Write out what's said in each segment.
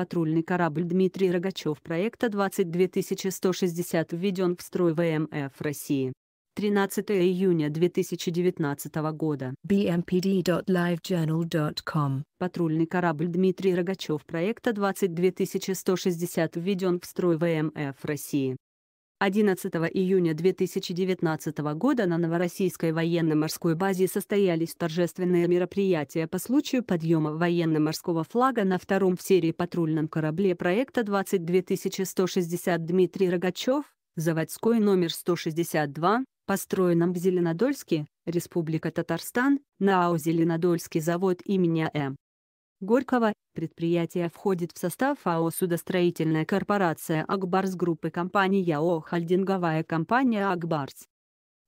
патрульный корабль Дмитрий Рогачев проекта 22160 введен в строй ВМФ России. 13 июня 2019 года. bmpd.livejournal.com Патрульный корабль Дмитрий Рогачев проекта 22160 введен в строй ВМФ России. 11 июня 2019 года на Новороссийской военно-морской базе состоялись торжественные мероприятия по случаю подъема военно-морского флага на втором в серии патрульном корабле проекта 22160 Дмитрий Рогачев, заводской номер 162, построенном в Зеленодольске, Республика Татарстан, на АО «Зеленодольский завод имени а М. Горького, предприятие входит в состав АО «Судостроительная корпорация «Акбарс» группы компании Яо Хальдинговая компания «Акбарс».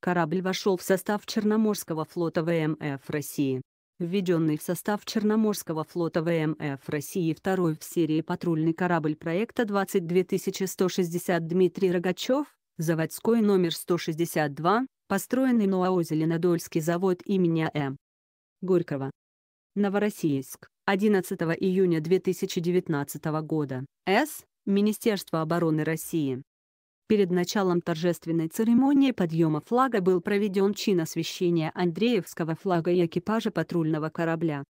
Корабль вошел в состав Черноморского флота ВМФ России. Введенный в состав Черноморского флота ВМФ России второй в серии патрульный корабль проекта 22160 Дмитрий Рогачев, заводской номер 162, построенный на АО «Зеленодольский завод имени А.М. Горького». Новороссийск. 11 июня 2019 года. С. Министерство обороны России. Перед началом торжественной церемонии подъема флага был проведен чин освящения Андреевского флага и экипажа патрульного корабля.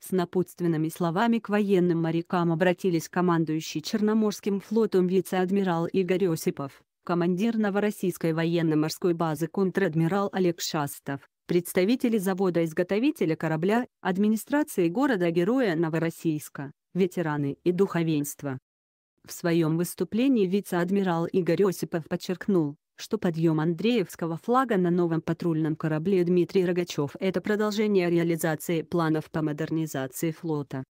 С напутственными словами к военным морякам обратились командующий Черноморским флотом вице-адмирал Игорь Осипов, командир Новороссийской военно-морской базы контр-адмирал Олег Шастов, представители завода-изготовителя корабля, администрации города-героя Новороссийска, ветераны и духовенство. В своем выступлении вице-адмирал Игорь Осипов подчеркнул, что подъем Андреевского флага на новом патрульном корабле Дмитрий Рогачев – это продолжение реализации планов по модернизации флота.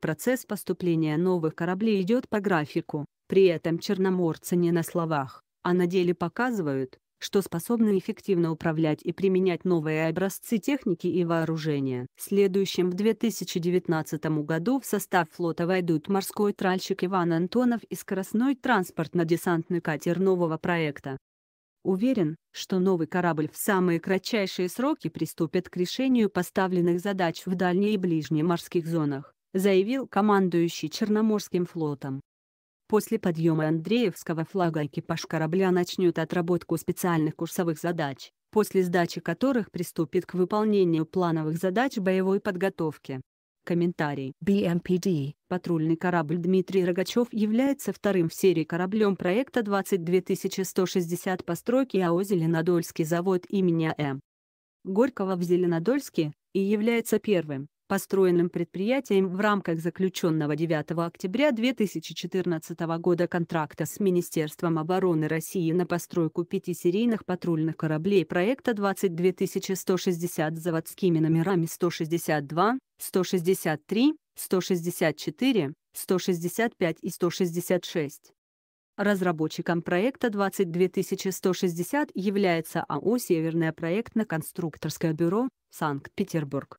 Процесс поступления новых кораблей идет по графику, при этом черноморцы не на словах, а на деле показывают, что способны эффективно управлять и применять новые образцы техники и вооружения. Следующим в 2019 году в состав флота войдут морской тральщик Иван Антонов и скоростной транспортно-десантный катер нового проекта. Уверен, что новый корабль в самые кратчайшие сроки приступит к решению поставленных задач в дальней и ближней морских зонах, заявил командующий Черноморским флотом. После подъема Андреевского флага экипаж корабля начнет отработку специальных курсовых задач, после сдачи которых приступит к выполнению плановых задач боевой подготовки. Комментарий. BMPD. Патрульный корабль Дмитрий Рогачев является вторым в серии кораблем проекта 22160 постройки АО «Зеленодольский завод» имени А.М. Горького в Зеленодольске, и является первым, построенным предприятием в рамках заключенного 9 октября 2014 года контракта с Министерством обороны России на постройку пяти серийных патрульных кораблей проекта 22160 с заводскими номерами 162, 163, 164, 165 и 166. Разработчиком проекта 22160 является АО «Северное проектно-конструкторское бюро», Санкт-Петербург.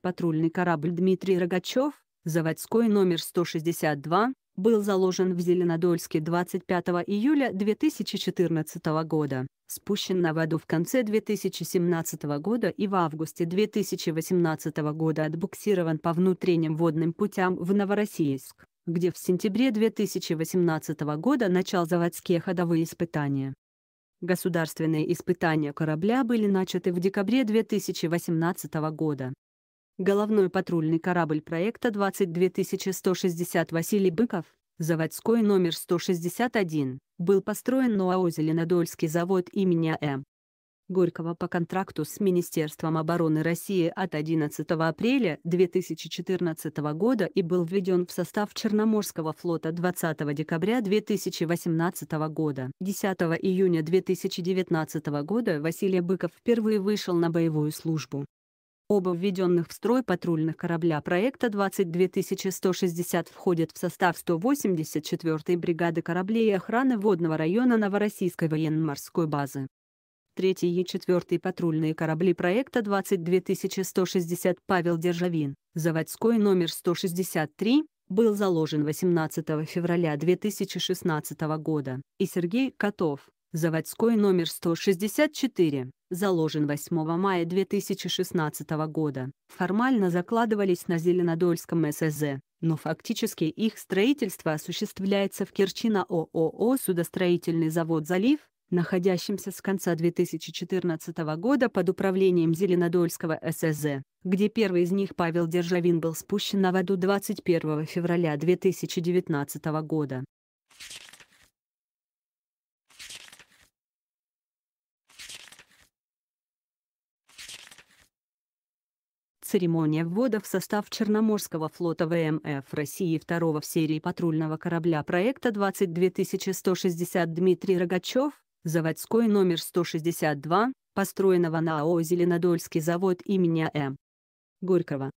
Патрульный корабль Дмитрий Рогачев, заводской номер 162, был заложен в Зеленодольске 25 июля 2014 года, спущен на воду в конце 2017 года и в августе 2018 года отбуксирован по внутренним водным путям в Новороссийск, где в сентябре 2018 года начал заводские ходовые испытания. Государственные испытания корабля были начаты в декабре 2018 года головной патрульный корабль проекта 22160 Василий Быков, заводской номер 161, был построен на ОАО «Зеленодольский завод» имени А.М. Горького по контракту с Министерством обороны России от 11 апреля 2014 года и был введен в состав Черноморского флота 20 декабря 2018 года. 10 июня 2019 года Василий Быков впервые вышел на боевую службу. Оба введенных в строй патрульных корабля проекта 22160 входят в состав 184-й бригады кораблей охраны водного района Новороссийской военно-морской базы. Третий и четвертый патрульные корабли проекта 22160 Павел Державин, заводской номер 163, был заложен 18 февраля 2016 года, и Сергей Котов, Заводской номер 164 заложен 8 мая 2016 года. Формально закладывались на Зеленодольском ССЗ, но фактически их строительство осуществляется в Керчи на ООО «Судостроительный завод «Залив», находящемся с конца 2014 года под управлением Зеленодольского ССЗ, где первый из них Павел Державин был спущен на воду 21 февраля 2019 года. Церемония ввода в состав Черноморского флота ВМФ России второго в серии патрульного корабля проекта 22160 Дмитрий Рогачев, заводской номер 162, построенного на АО «Зеленодольский завод» имени М. А. Горького.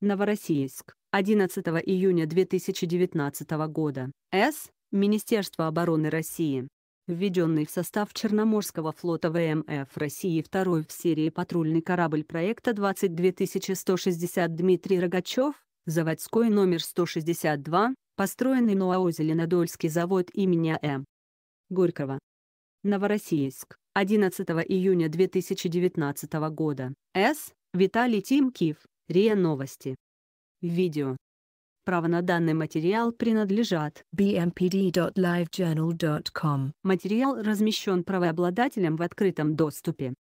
Новороссийск, 11 июня 2019 года, С. Министерство обороны России введенный в состав Черноморского флота ВМФ России второй в серии патрульный корабль проекта 22160 Дмитрий Рогачев, заводской номер 162, построенный на АО «Зеленодольский завод» имени М. А. Горького. Новороссийск, 11 июня 2019 года. С. Виталий Тимкив, РИА Новости. Видео. Право на данный материал принадлежат bmpd.livejournal.com. Материал размещен правообладателем в открытом доступе.